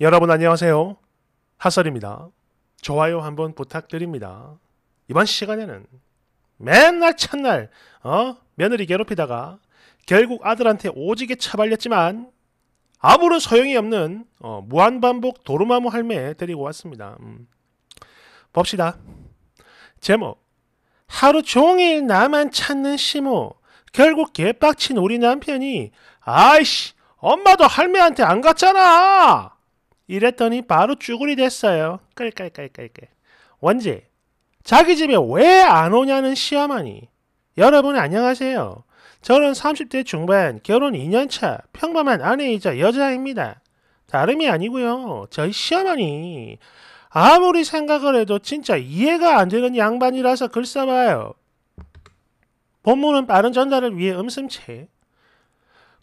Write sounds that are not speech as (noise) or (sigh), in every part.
여러분 안녕하세요. 하설입니다. 좋아요 한번 부탁드립니다. 이번 시간에는 맨날 첫날 어? 며느리 괴롭히다가 결국 아들한테 오지게 차발렸지만 아무런 소용이 없는 어, 무한반복 도루마무 할매 데리고 왔습니다. 음. 봅시다. 제목 하루 종일 나만 찾는 시모 결국 개빡친 우리 남편이 아이씨 엄마도 할매한테 안 갔잖아 이랬더니 바로 쭈구리 됐어요. 깔깔깔깔깔. 원지, 자기 집에 왜 안 오냐는 시어머니. 여러분 안녕하세요. 저는 30대 중반 결혼 2년차 평범한 아내이자 여자입니다. 다름이 아니고요. 저희 시어머니 아무리 생각을 해도 진짜 이해가 안 되는 양반이라서 글 써봐요. 본문은 빠른 전달을 위해 음슴채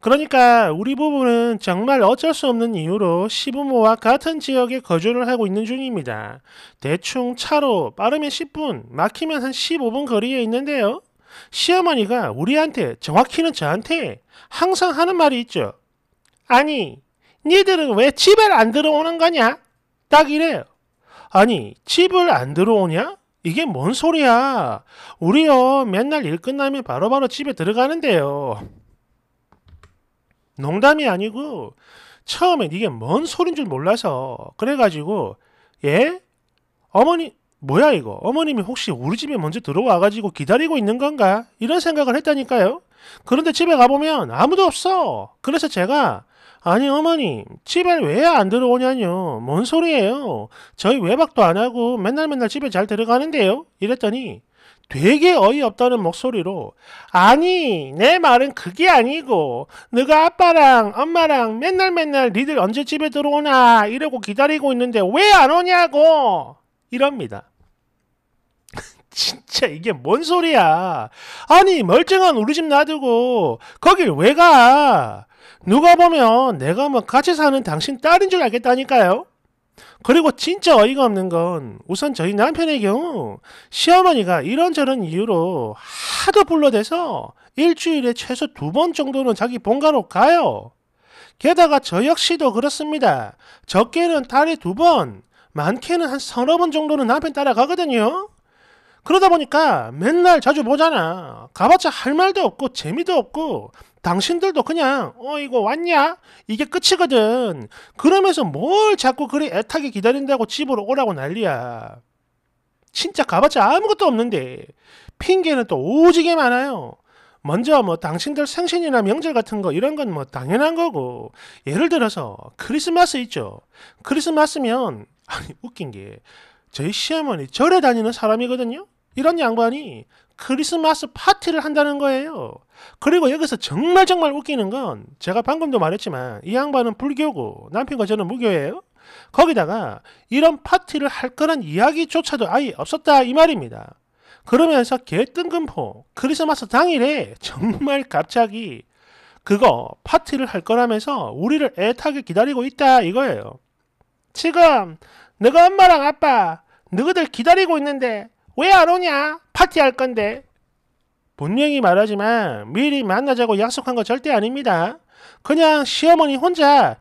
그러니까 우리 부부는 정말 어쩔 수 없는 이유로 시부모와 같은 지역에 거주를 하고 있는 중입니다. 대충 차로 빠르면 10분, 막히면 한 15분 거리에 있는데요. 시어머니가 우리한테, 정확히는 저한테 항상 하는 말이 있죠. 아니, 니들은 왜 집에 안 들어오는 거냐? 딱 이래요. 아니, 집을 안 들어오냐? 이게 뭔 소리야? 우리요, 맨날 일 끝나면 바로바로 바로 집에 들어가는데요. 농담이 아니고 처음에 이게 뭔 소린 줄 몰라서 그래가지고 예? 어머니 뭐야 이거 어머님이 혹시 우리 집에 먼저 들어와가지고 기다리고 있는 건가 이런 생각을 했다니까요 그런데 집에 가보면 아무도 없어 그래서 제가 아니 어머님 집에 왜 안 들어오냐뇨 뭔 소리예요 저희 외박도 안 하고 맨날 맨날 집에 잘 들어가는데요 이랬더니 되게 어이없다는 목소리로 아니 내 말은 그게 아니고 네가 아빠랑 엄마랑 맨날 맨날 니들 언제 집에 들어오나 이러고 기다리고 있는데 왜 안 오냐고 이럽니다. (laughs) 진짜 이게 뭔 소리야. 아니 멀쩡한 우리 집 놔두고 거길 왜 가? 누가 보면 내가 뭐 같이 사는 당신 딸인 줄 알겠다니까요. 그리고 진짜 어이가 없는 건 우선 저희 남편의 경우 시어머니가 이런저런 이유로 하도 불러대서 일주일에 최소 두 번 정도는 자기 본가로 가요. 게다가 저 역시도 그렇습니다. 적게는 달에 두 번, 많게는 한 서너 번 정도는 남편 따라가거든요. 그러다 보니까 맨날 자주 보잖아. 가봤자 할 말도 없고 재미도 없고 당신들도 그냥 어 이거 왔냐 이게 끝이거든 그러면서 뭘 자꾸 그리 애타게 기다린다고 집으로 오라고 난리야 진짜 가봤자 아무것도 없는데 핑계는 또 오지게 많아요 먼저 뭐 당신들 생신이나 명절 같은 거 이런 건 뭐 당연한 거고 예를 들어서 크리스마스 있죠 크리스마스면 아니 웃긴 게 저희 시어머니 절에 다니는 사람이거든요 이런 양반이 크리스마스 파티를 한다는 거예요. 그리고 여기서 정말 정말 웃기는 건 제가 방금도 말했지만 이 양반은 불교고 남편과 저는 무교예요. 거기다가 이런 파티를 할 거란 이야기조차도 아예 없었다 이 말입니다. 그러면서 개뜬금포 크리스마스 당일에 정말 갑자기 그거 파티를 할 거라면서 우리를 애타게 기다리고 있다 이거예요. 지금 너가 엄마랑 아빠 너희들 기다리고 있는데 왜안 오냐? 파티할 건데. 분명히 말하지만 미리 만나자고 약속한 거 절대 아닙니다. 그냥 시어머니 혼자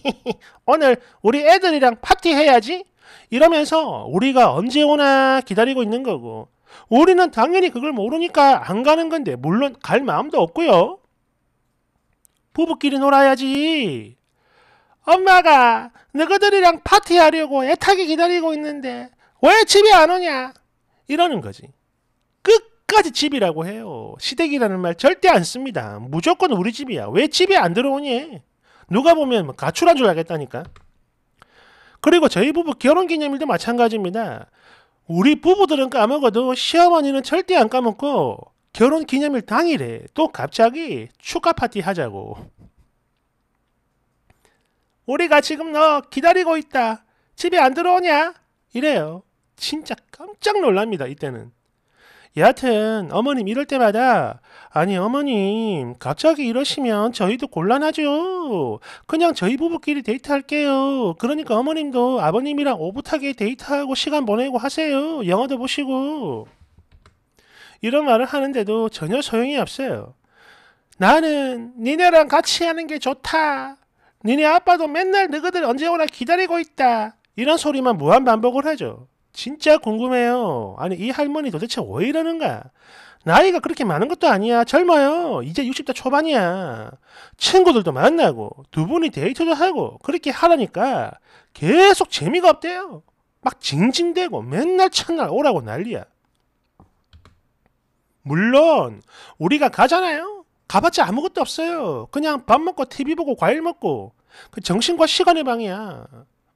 (laughs) 오늘 우리 애들이랑 파티해야지 이러면서 우리가 언제 오나 기다리고 있는 거고 우리는 당연히 그걸 모르니까 안 가는 건데 물론 갈 마음도 없고요. 부부끼리 놀아야지. 엄마가 너희들이랑 파티하려고 애타게 기다리고 있는데 왜 집에 안 오냐? 이러는 거지. 끝까지 집이라고 해요. 시댁이라는 말 절대 안 씁니다. 무조건 우리 집이야. 왜 집에 안 들어오니? 누가 보면 뭐 가출한 줄 알겠다니까. 그리고 저희 부부 결혼기념일도 마찬가지입니다. 우리 부부들은 까먹어도 시어머니는 절대 안 까먹고 결혼기념일 당일에 또 갑자기 축하 파티 하자고. 우리가 지금 너 기다리고 있다. 집에 안 들어오냐? 이래요. 진짜 깜짝 놀랍니다. 이때는. 여하튼 어머님 이럴 때마다 아니 어머님 갑자기 이러시면 저희도 곤란하죠. 그냥 저희 부부끼리 데이트할게요. 그러니까 어머님도 아버님이랑 오붓하게 데이트하고 시간 보내고 하세요. 영화도 보시고 이런 말을 하는데도 전혀 소용이 없어요. 나는 니네랑 같이 하는 게 좋다. 니네 아빠도 맨날 너희들 언제 오나 기다리고 있다. 이런 소리만 무한 반복을 하죠. 진짜 궁금해요. 아니 이 할머니 도대체 왜 이러는가? 나이가 그렇게 많은 것도 아니야. 젊어요. 이제 60대 초반이야. 친구들도 만나고 두 분이 데이트도 하고 그렇게 하라니까 계속 재미가 없대요. 막 징징대고 맨날 첫날 오라고 난리야. 물론 우리가 가잖아요. 가봤자 아무것도 없어요. 그냥 밥 먹고 TV 보고 과일 먹고 그 정신과 시간의 방이야.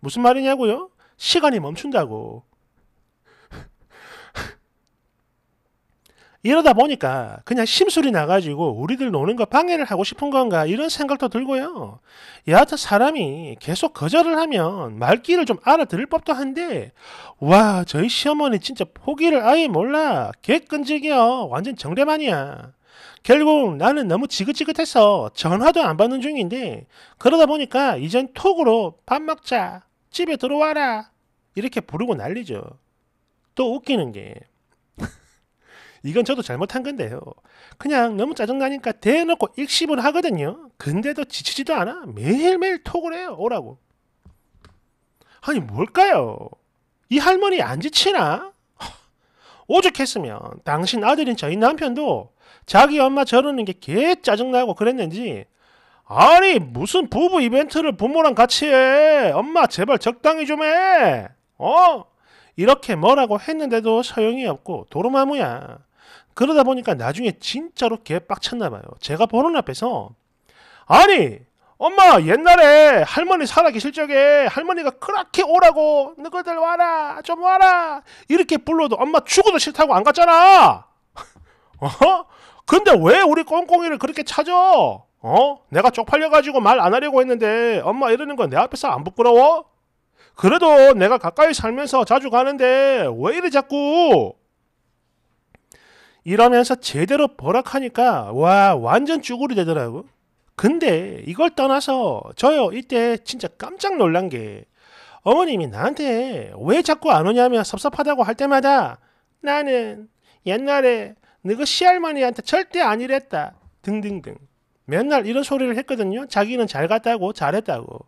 무슨 말이냐고요? 시간이 멈춘다고. 이러다 보니까 그냥 심술이 나가지고 우리들 노는 거 방해를 하고 싶은 건가 이런 생각도 들고요. 여하튼 사람이 계속 거절을 하면 말귀를 좀 알아들을 법도 한데 와 저희 시어머니 진짜 포기를 아예 몰라 개끈질겨 완전 정대만이야. 결국 나는 너무 지긋지긋해서 전화도 안 받는 중인데 그러다 보니까 이젠 톡으로 밥 먹자 집에 들어와라 이렇게 부르고 난리죠. 또 웃기는 게 이건 저도 잘못한 건데요. 그냥 너무 짜증나니까 대놓고 익십을 하거든요. 근데도 지치지도 않아. 매일매일 톡을 해요. 오라고. 아니 뭘까요? 이 할머니 안 지치나? (laughs) 오죽했으면 당신 아들인 저희 남편도 자기 엄마 저러는 게 개 짜증나고 그랬는지 아니 무슨 부부 이벤트를 부모랑 같이 해 엄마 제발 적당히 좀해 어? 이렇게 뭐라고 했는데도 소용이 없고 도루마무야 그러다 보니까 나중에 진짜로 개빡쳤나 봐요. 제가 보는 앞에서 아니 엄마 옛날에 할머니 살아계실 적에 할머니가 그렇게 오라고 너희들 와라 좀 와라 이렇게 불러도 엄마 죽어도 싫다고 안 갔잖아. (laughs) 어? 근데 왜 우리 꽁꽁이를 그렇게 찾아? 어? 내가 쪽팔려가지고 말 안 하려고 했는데 엄마 이러는 건 내 앞에서 안 부끄러워? 그래도 내가 가까이 살면서 자주 가는데 왜 이래 자꾸 이러면서 제대로 버럭하니까 와 완전 쭈구리 되더라고. 근데 이걸 떠나서 저요 이때 진짜 깜짝 놀란 게 어머님이 나한테 왜 자꾸 안 오냐며 섭섭하다고 할 때마다 나는 옛날에 너그 시할머니한테 절대 안 이랬다 등등등 맨날 이런 소리를 했거든요. 자기는 잘 갔다고 잘했다고.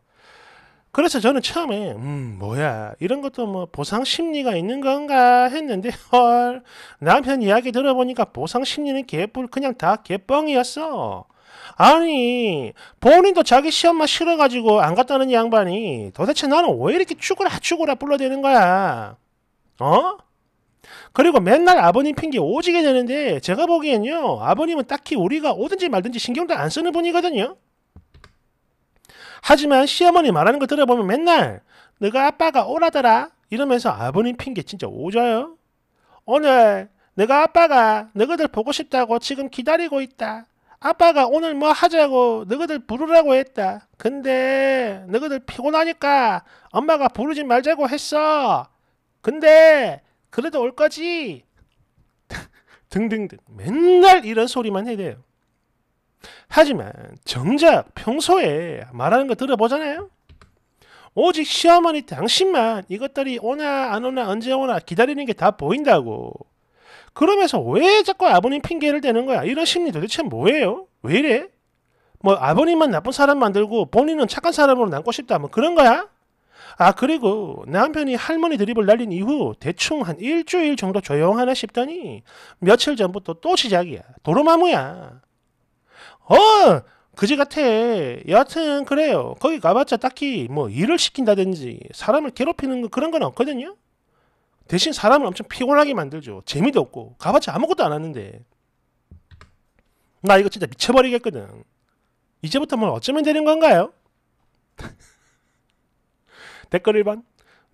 그래서 그렇죠. 저는 처음에 음 뭐야 이런 것도 뭐 보상 심리가 있는 건가 했는데 (laughs) 헐 남편 이야기 들어보니까 보상 심리는 개뿔 그냥 다 개뻥이었어. 아니 본인도 자기 시험만 싫어가지고 안 갔다는 양반이 도대체 나는 왜 이렇게 죽으라 죽으라 불러대는 거야? 어? 그리고 맨날 아버님 핑계 오지게 되는데 제가 보기엔요 아버님은 딱히 우리가 오든지 말든지 신경도 안 쓰는 분이거든요. 하지만 시어머니 말하는 거 들어보면 맨날 내가 아빠가 오라더라 이러면서 아버님 핑계 진짜 오져요. 오늘 내가 아빠가 너희들 보고 싶다고 지금 기다리고 있다. 아빠가 오늘 뭐 하자고 너희들 부르라고 했다. 근데 너희들 피곤하니까 엄마가 부르지 말자고 했어. 근데 그래도 올 거지. (laughs) 등등등 맨날 이런 소리만 해대요. 하지만 정작 평소에 말하는 거 들어보잖아요. 오직 시어머니 당신만 이것들이 오나 안 오나 언제 오나 기다리는 게 다 보인다고. 그러면서 왜 자꾸 아버님 핑계를 대는 거야? 이런 심리 도대체 뭐예요? 왜 이래? 뭐 아버님만 나쁜 사람 만들고 본인은 착한 사람으로 남고 싶다 뭐 그런 거야? 아 그리고 남편이 할머니 드립을 날린 이후 대충 한 일주일 정도 조용하나 싶더니 며칠 전부터 또 시작이야. 도로마무야. 어! 그지 같아. 여하튼 그래요. 거기 가봤자 딱히 뭐 일을 시킨다든지 사람을 괴롭히는 거 그런 건 없거든요. 대신 사람을 엄청 피곤하게 만들죠. 재미도 없고 가봤자 아무것도 안 하는데. 나 이거 진짜 미쳐버리겠거든. 이제부터 뭘 어쩌면 되는 건가요? (laughs) 댓글 1번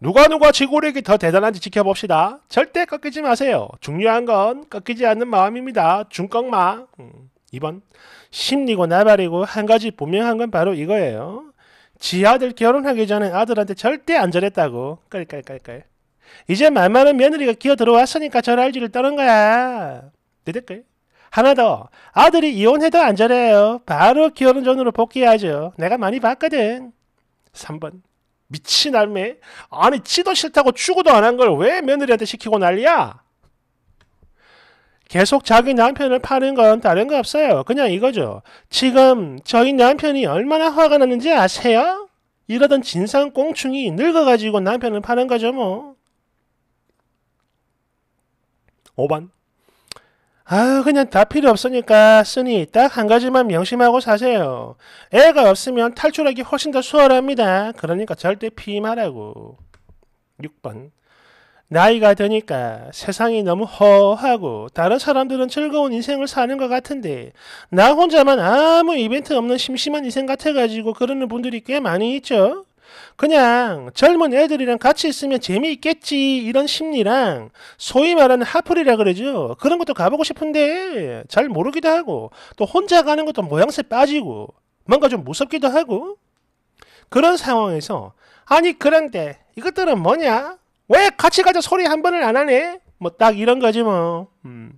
누가 누가 지구력이 더 대단한지 지켜봅시다. 절대 꺾이지 마세요. 중요한 건 꺾이지 않는 마음입니다. 중꺾마. 음. 2번 심리고 나발이고 한 가지 분명한 건 바로 이거예요. 지 아들 결혼하기 전에 아들한테 절대 안절했다고 깔깔깔깔. 이제 말만은 며느리가 기어 들어왔으니까 저럴 줄를 떠는 거야. 내댓글. 하나 더. 아들이 이혼해도 안절해요 바로 결혼전으로 복귀해야죠. 내가 많이 봤거든. 3번. 미친 알매. 아니, 치도 싫다고 추구도 안 한 걸 왜 며느리한테 시키고 난리야? 계속 자기 남편을 파는 건 다른 거 없어요. 그냥 이거죠. 지금 저희 남편이 얼마나 화가 났는지 아세요? 이러던 진상꽁충이 늙어가지고 남편을 파는 거죠 뭐. 5번 아유 그냥 다 필요 없으니까 쓰니 딱 한 가지만 명심하고 사세요. 애가 없으면 탈출하기 훨씬 더 수월합니다. 그러니까 절대 피임하라고. 6번 나이가 드니까 세상이 너무 허하고 다른 사람들은 즐거운 인생을 사는 것 같은데 나 혼자만 아무 이벤트 없는 심심한 인생 같아가지고 그러는 분들이 꽤 많이 있죠. 그냥 젊은 애들이랑 같이 있으면 재미있겠지 이런 심리랑 소위 말하는 하플이라 그러죠. 그런 것도 가보고 싶은데 잘 모르기도 하고 또 혼자 가는 것도 모양새 빠지고 뭔가 좀 무섭기도 하고 그런 상황에서 아니 그런데 이것들은 뭐냐? 왜 같이 가자 소리 한 번을 안 하네? 뭐 딱 이런 거지 뭐. 음.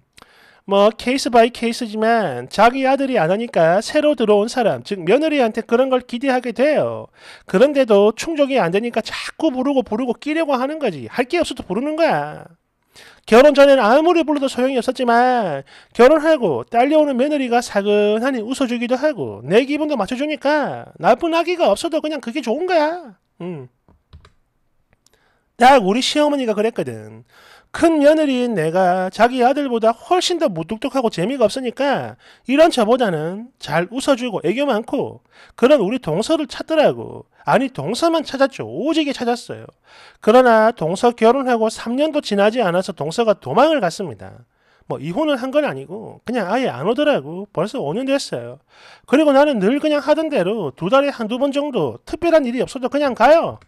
뭐 케이스 바이 케이스지만 자기 아들이 안 하니까 새로 들어온 사람, 즉 며느리한테 그런 걸 기대하게 돼요. 그런데도 충족이 안 되니까 자꾸 부르고 부르고 끼려고 하는 거지. 할 게 없어도 부르는 거야. 결혼 전에는 아무리 불러도 소용이 없었지만 결혼하고 딸려오는 며느리가 사근하니 웃어주기도 하고 내 기분도 맞춰주니까 나쁜 아기가 없어도 그냥 그게 좋은 거야. 음. 딱 우리 시어머니가 그랬거든. 큰 며느리인 내가 자기 아들보다 훨씬 더 무뚝뚝하고 재미가 없으니까 이런 저보다는 잘 웃어주고 애교 많고 그런 우리 동서를 찾더라고. 아니 동서만 찾았죠. 오지게 찾았어요. 그러나 동서 결혼하고 3년도 지나지 않아서 동서가 도망을 갔습니다. 뭐 이혼을 한 건 아니고 그냥 아예 안 오더라고. 벌써 5년 됐어요. 그리고 나는 늘 그냥 하던 대로 두 달에 한두 번 정도 특별한 일이 없어도 그냥 가요.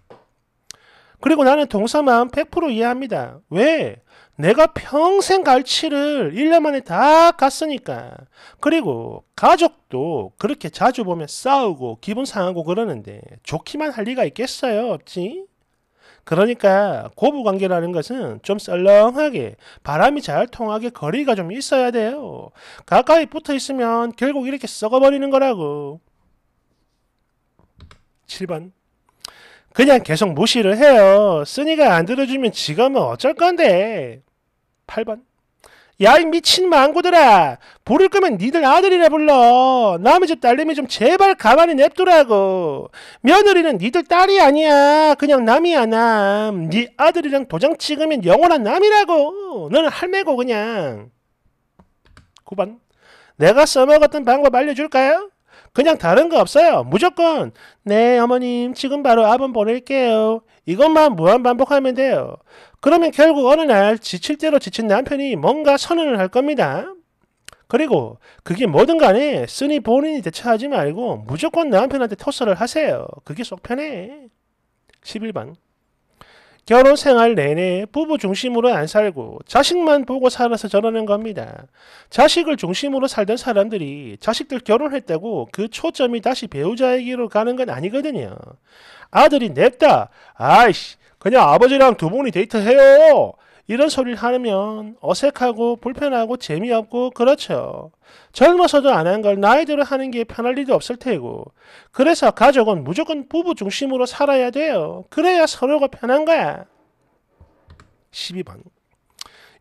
그리고 나는 동서만100% 이해합니다. 왜? 내가 평생 갈치를 1년 만에 다 갔으니까. 그리고 가족도 그렇게 자주 보면 싸우고 기분 상하고 그러는데 좋기만 할 리가 있겠어요? 없지? 그러니까 고부 관계라는 것은 좀 썰렁하게 바람이 잘 통하게 거리가 좀 있어야 돼요. 가까이 붙어 있으면 결국 이렇게 썩어버리는 거라고. 7번 그냥 계속 무시를 해요. 쓰니가 안 들어주면 지금은 어쩔 건데. 8번. 야, 이 미친 망고들아! 부를 거면 니들 아들이라 불러! 남의 집 딸내미 좀 제발 가만히 냅두라고! 며느리는 니들 딸이 아니야! 그냥 남이야, 남! 니 아들이랑 도장 찍으면 영원한 남이라고! 너는 할매고, 그냥! 9번. 내가 써먹었던 방법 알려줄까요? 그냥 다른 거 없어요. 무조건 네 어머님 지금 바로 아번 보낼게요. 이것만 무한 반복하면 돼요. 그러면 결국 어느 날 지칠 대로 지친 남편이 뭔가 선언을 할 겁니다. 그리고 그게 뭐든 간에 쓰니 본인이 대처하지 말고 무조건 남편한테 토스를 하세요. 그게 속 편해. 11번 결혼 생활 내내 부부 중심으로 안 살고 자식만 보고 살아서 저러는 겁니다. 자식을 중심으로 살던 사람들이 자식들 결혼했다고 그 초점이 다시 배우자에게로 가는 건 아니거든요. 아들이 냅다. 아이씨, 그냥 아버지랑 두 분이 데이트해요. 이런 소리를 하면 어색하고 불편하고 재미없고 그렇죠. 젊어서도 안 한 걸나이 들어 하는 게 편할 리도 없을 테고. 그래서 가족은 무조건 부부 중심으로 살아야 돼요. 그래야 서로가 편한 거야. 12번.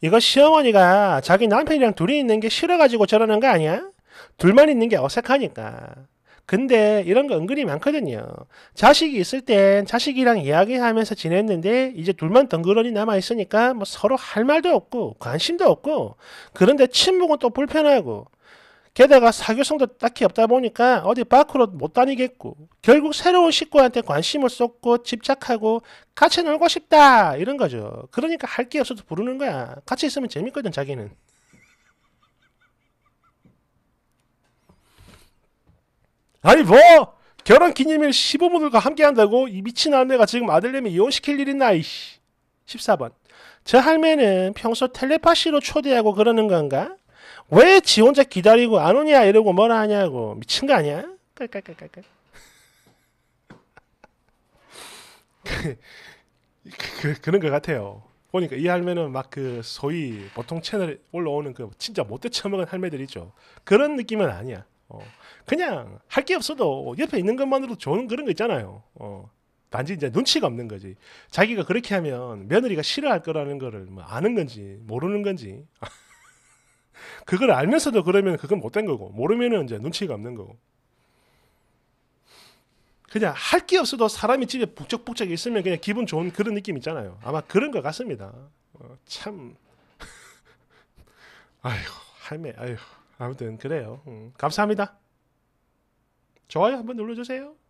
이거 시어머니가 자기 남편이랑 둘이 있는 게 싫어가지고 저러는 거 아니야? 둘만 있는 게 어색하니까. 근데 이런 거 은근히 많거든요. 자식이 있을 땐 자식이랑 이야기하면서 지냈는데 이제 둘만 덩그러니 남아 있으니까 뭐 서로 할 말도 없고 관심도 없고 그런데 침묵은또 불편하고 게다가 사교성도 딱히 없다 보니까 어디 밖으로 못 다니겠고 결국 새로운 식구한테 관심을 쏟고 집착하고 같이 놀고 싶다 이런 거죠. 그러니까 할 게 없어도 부르는 거야. 같이 있으면 재밌거든 자기는. 아니 뭐 결혼 기념일 시부모들과 함께한다고 이 미친 아내가 지금 아들내미 이혼시킬 일 있나 이씨. 14번 저 할매는 평소 텔레파시로 초대하고 그러는 건가? 왜 지 혼자 기다리고 안 오냐 이러고 뭐라 하냐고 미친 거 아니야? 깔깔깔깔깔 그, 그, 런것 같아요. 보니까 이 할매는 막 그 소위 보통 채널에 올라오는 그 진짜 못돼 처먹은 할매들이죠. 그런 느낌은 아니야. 어. 그냥 할 게 없어도 옆에 있는 것만으로도 좋은 그런 거 있잖아요. 어. 단지 이제 눈치가 없는 거지. 자기가 그렇게 하면 며느리가 싫어할 거라는 거를 뭐 아는 건지 모르는 건지 (laughs) 그걸 알면서도 그러면 그건 못 된 거고 모르면은 이제 눈치가 없는 거고. 그냥 할 게 없어도 사람이 집에 북적북적 있으면 그냥 기분 좋은 그런 느낌 있잖아요. 아마 그런 것 같습니다. 어, 참, (laughs) 아휴 할매, 아휴 아무튼 그래요. 음, 감사합니다. 좋아요 한번 눌러주세요.